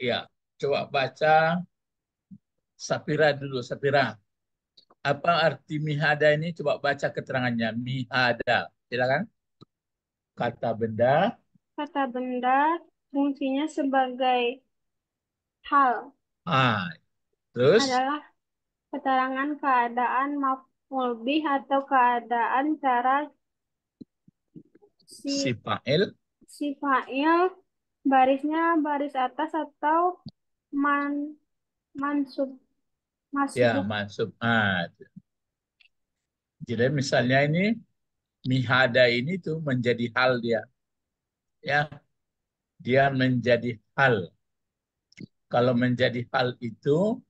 Ya, coba baca Sapira dulu, Sapira. Apa arti mihada ini? Coba baca keterangannya. Mihada, silakan. Kata benda. Kata benda fungsinya sebagai hal. Ah, terus? Adalah keterangan keadaan maf'ul atau keadaan cara si, si fa'il. Si fa'il Barisnya baris atas atau man mansub? Ya, ya, mansub. Ah. Jadi misalnya ini mihada ini tuh menjadi hal dia. Ya. Dia menjadi hal. Kalau menjadi hal itu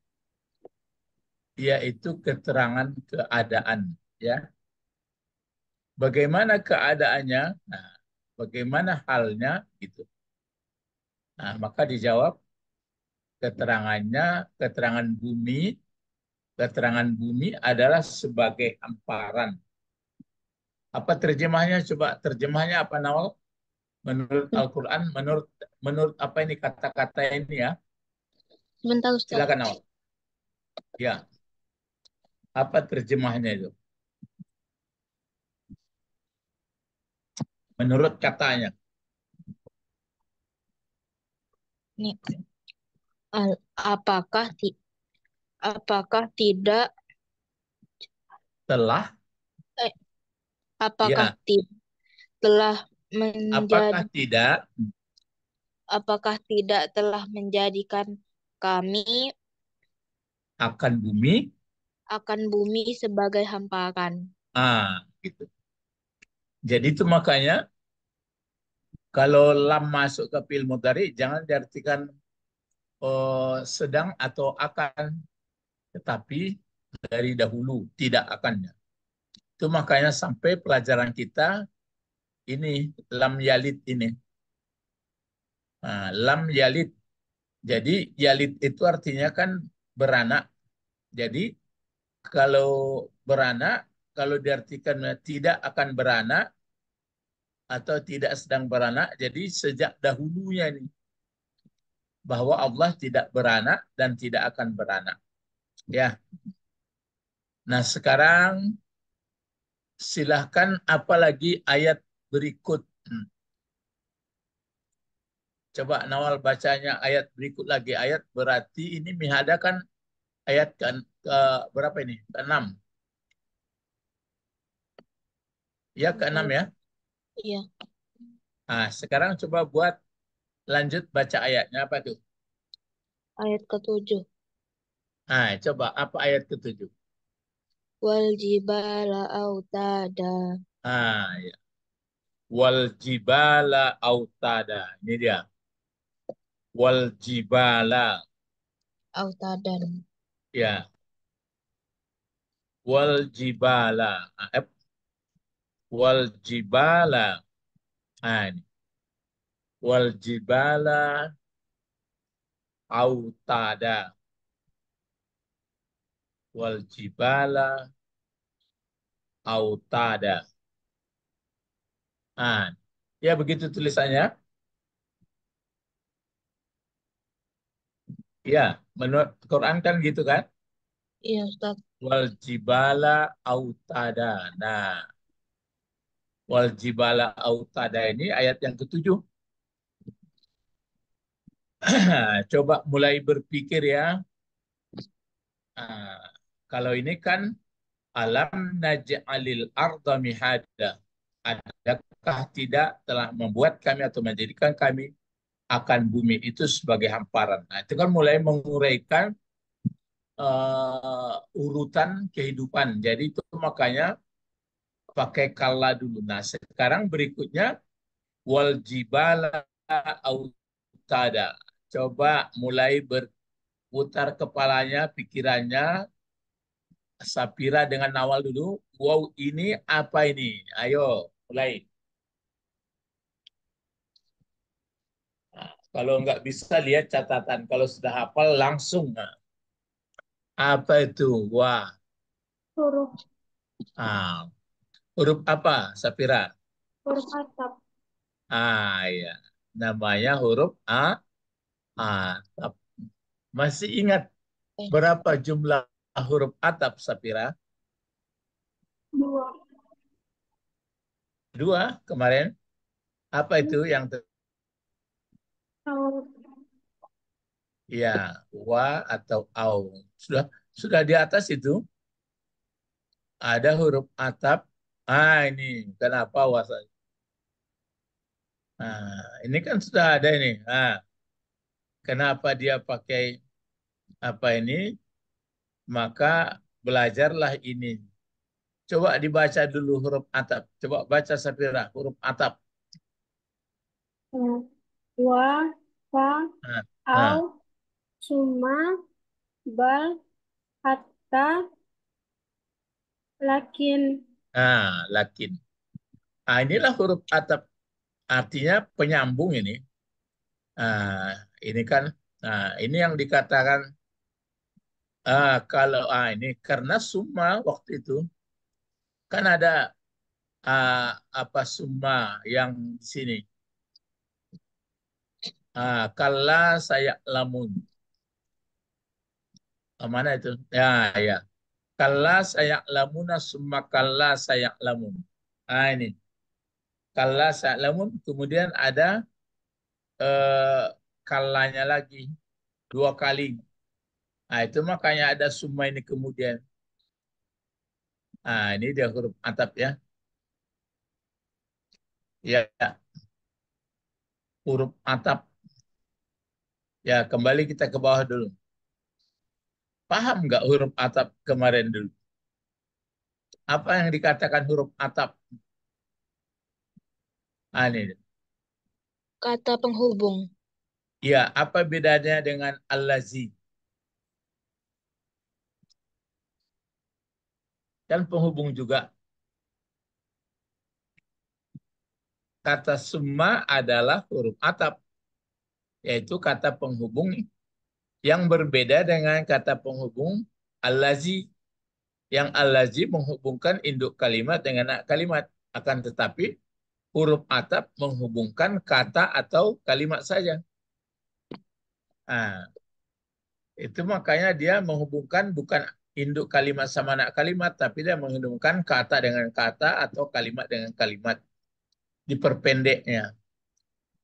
yaitu keterangan keadaan, ya. Bagaimana keadaannya? Nah, bagaimana halnya gitu. Nah, maka dijawab keterangannya, keterangan bumi, keterangan bumi adalah sebagai amparan. Apa terjemahnya? Coba terjemahnya apa Nawal? Menurut hmm. Al-Quran, menurut menurut apa ini kata-kata ini ya? Sebentar Ustaz. Silakan Nawal. Ya. Apa terjemahnya itu? Menurut katanya. nih apakah ti apakah tidak telah eh, apakah ya. ti telah menjadi apakah tidak apakah tidak telah menjadikan kami akan bumi akan bumi sebagai hamparan ah gitu jadi itu makanya kalau lam masuk ke pil mudari, jangan diartikan uh, sedang atau akan, tetapi dari dahulu tidak akannya. Itu makanya sampai pelajaran kita ini lam yalit ini. Nah, lam yalit. Jadi yalit itu artinya kan beranak. Jadi kalau beranak, kalau diartikan tidak akan beranak, atau tidak sedang beranak. Jadi sejak dahulunya ini bahwa Allah tidak beranak dan tidak akan beranak. Ya. Nah, sekarang silahkan apalagi ayat berikut. Hmm. Coba Nawal bacanya ayat berikut lagi. Ayat berarti ini mihada kan ayat ke, ke berapa ini? ke enam Ya, ke enam ya. Iya. Nah, sekarang coba buat lanjut baca ayatnya apa tuh? Ayat ketujuh. Nah, coba apa ayat ketujuh? Wal jibala autada. Ah, ya. Wal jibala autada. Ini dia. Wal jibala. Autadan. Ya. Wal jibala. eh, wal jibala ah, ini. wal jibala autada wal jibala autada an ah, ya begitu tulisannya ya menurut Quran kan gitu kan iya Ustaz wal jibala autada nah wal jibala autada ini ayat yang ketujuh. Coba mulai berpikir ya. Ah, kalau ini kan alam naj'alil arda mihada. Adakah tidak telah membuat kami atau menjadikan kami akan bumi itu sebagai hamparan. Nah, itu kan mulai menguraikan uh, urutan kehidupan. Jadi itu makanya pakai kala dulu. Nah, sekarang berikutnya wal jibala autada. Coba mulai berputar kepalanya, pikirannya. Sapira dengan Nawal dulu. Wow, ini apa ini? Ayo, mulai. Nah, kalau nggak bisa, lihat catatan. Kalau sudah hafal, langsung. Nah, apa itu? Wah. Suruh. Ah, Huruf apa, Sapira? Huruf atap. Ah, ya. Namanya huruf A, atap. Masih ingat berapa jumlah huruf atap, Sapira? Dua. Dua kemarin? Apa itu yang... Au. Ya, wa atau au. Sudah sudah di atas itu ada huruf atap Ah ini kenapa puasa? Ah ini kan sudah ada ini. ah kenapa dia pakai apa ini? Maka belajarlah ini. Coba dibaca dulu huruf atap. Coba baca Safira huruf atap. Wa, fa, ah, au, ah. suma, bal, hatta, lakin, Ah, lakin. Ah, inilah huruf atap. Artinya penyambung ini. Ah, ini kan, ah, ini yang dikatakan ah, kalau ah, ini karena summa waktu itu kan ada ah, apa summa yang di sini. Ah, kala saya lamun. Ah, mana itu? Ah, ya, ya. Kalla sayaklamuna summa saya lamun. Nah ini. saya lamun Kemudian ada eh, kalanya lagi. Dua kali. Nah itu makanya ada summa ini kemudian. Nah ini dia huruf atap ya. ya. Ya. Huruf atap. Ya kembali kita ke bawah dulu. Paham nggak huruf atap kemarin dulu? Apa yang dikatakan huruf atap? Ani. Ah, kata penghubung. Ya, apa bedanya dengan allazi? dan penghubung juga. Kata semua adalah huruf atap, yaitu kata penghubung yang berbeda dengan kata penghubung al allazi yang al allazi menghubungkan induk kalimat dengan anak kalimat akan tetapi huruf atap menghubungkan kata atau kalimat saja nah, itu makanya dia menghubungkan bukan induk kalimat sama anak kalimat tapi dia menghubungkan kata dengan kata atau kalimat dengan kalimat diperpendeknya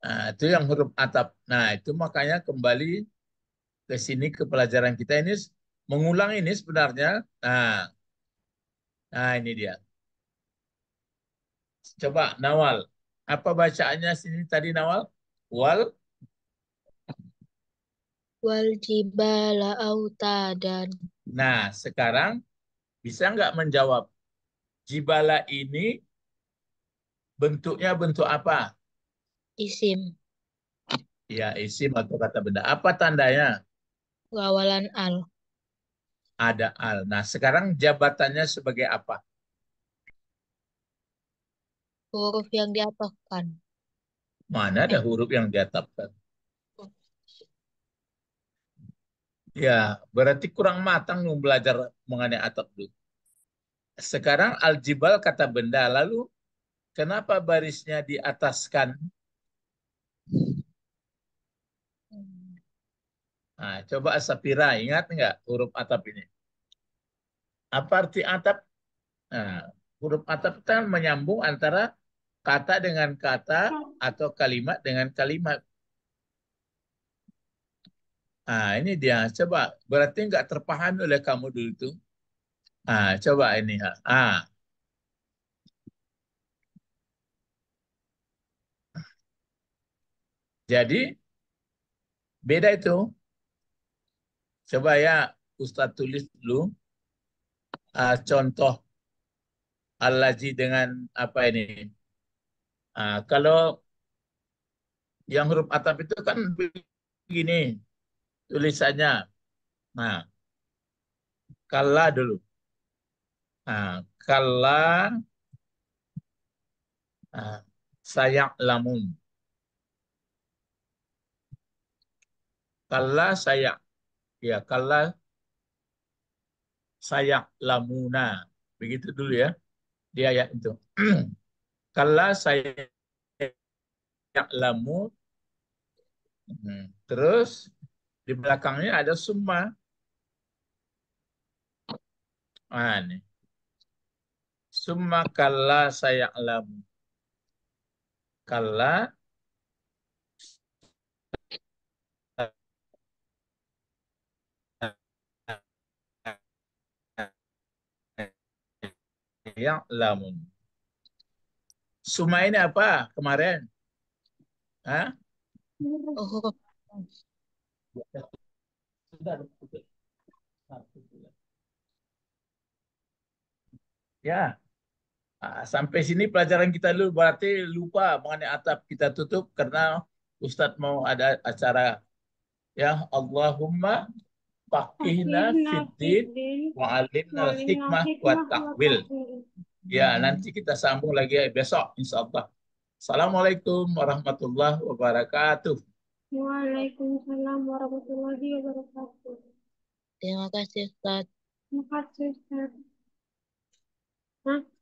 nah, itu yang huruf atap nah itu makanya kembali ke sini ke pelajaran kita ini mengulang ini sebenarnya. Nah, nah ini dia. Coba Nawal, apa bacaannya sini tadi Nawal? Wal wal jibala dan Nah, sekarang bisa nggak menjawab? Jibala ini bentuknya bentuk apa? Isim. Ya, isim atau kata benda. Apa tandanya? Gawalan al. Ada al. Nah, sekarang jabatannya sebagai apa? Huruf yang diatapkan. Mana ada huruf yang diatapkan? Ya, berarti kurang matang belajar mengenai atap dulu. Sekarang aljibal kata benda, lalu kenapa barisnya diataskan? Nah, coba asapira, ingat nggak huruf atap ini? Apa arti atap? Nah, huruf atap kan menyambung antara kata dengan kata atau kalimat dengan kalimat. Ah ini dia coba berarti nggak terpahan oleh kamu dulu itu. Ah coba ini ah. Jadi beda itu Coba ya Ustaz tulis dulu uh, contoh alaji dengan apa ini. Uh, kalau yang huruf atap itu kan begini tulisannya. Nah, kala dulu. Nah, kala nah, saya lamun. kala saya Ya, kala sayak lamuna. Begitu dulu ya. Di ayat itu. Kala sayak lamu. Hmm, terus di belakangnya ada summa Ah, ini. Summa kala sayak lamu. kala ya'lamun. Suma ini apa kemarin? Hah? Oh. Ya. Ah, sampai sini pelajaran kita dulu berarti lupa mengenai atap kita tutup karena Ustadz mau ada acara ya Allahumma Fakihna fiddin Wa'alimna hikmah wa takwil. Ya, nanti kita sambung lagi besok insya Allah. Assalamualaikum warahmatullahi wabarakatuh. Waalaikumsalam warahmatullahi wabarakatuh. Terima kasih Ustaz. Terima kasih Ustaz. Hah?